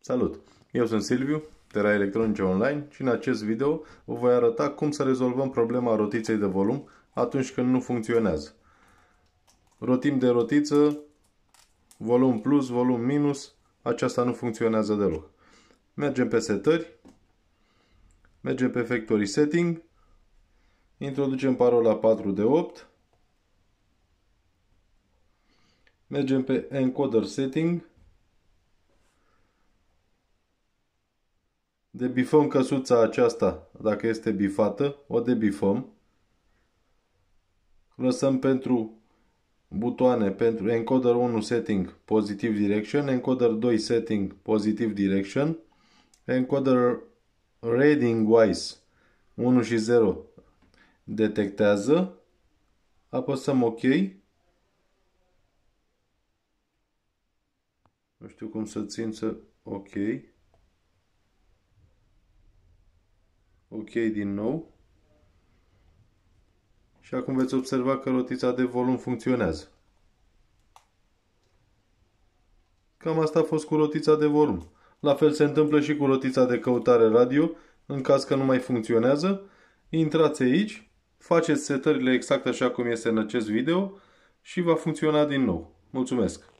Salut! Eu sunt Silviu, de la Electronice Online și în acest video vă voi arăta cum să rezolvăm problema rotiței de volum atunci când nu funcționează. Rotim de rotiță, volum plus, volum minus, aceasta nu funcționează deloc. Mergem pe setări, mergem pe factory setting, introducem parola 4 de 8, mergem pe encoder setting, Debifăm căsuța aceasta, dacă este bifată, o debifăm. Lăsăm pentru butoane, pentru encoder 1 setting positive direction, encoder 2 setting positive direction, encoder reading wise 1 și 0 detectează, apăsăm OK. Nu știu cum să țin să OK. OK din nou. Și acum veți observa că rotița de volum funcționează. Cam asta a fost cu rotița de volum. La fel se întâmplă și cu rotița de căutare radio. În caz că nu mai funcționează, intrați aici, faceți setările exact așa cum este în acest video și va funcționa din nou. Mulțumesc!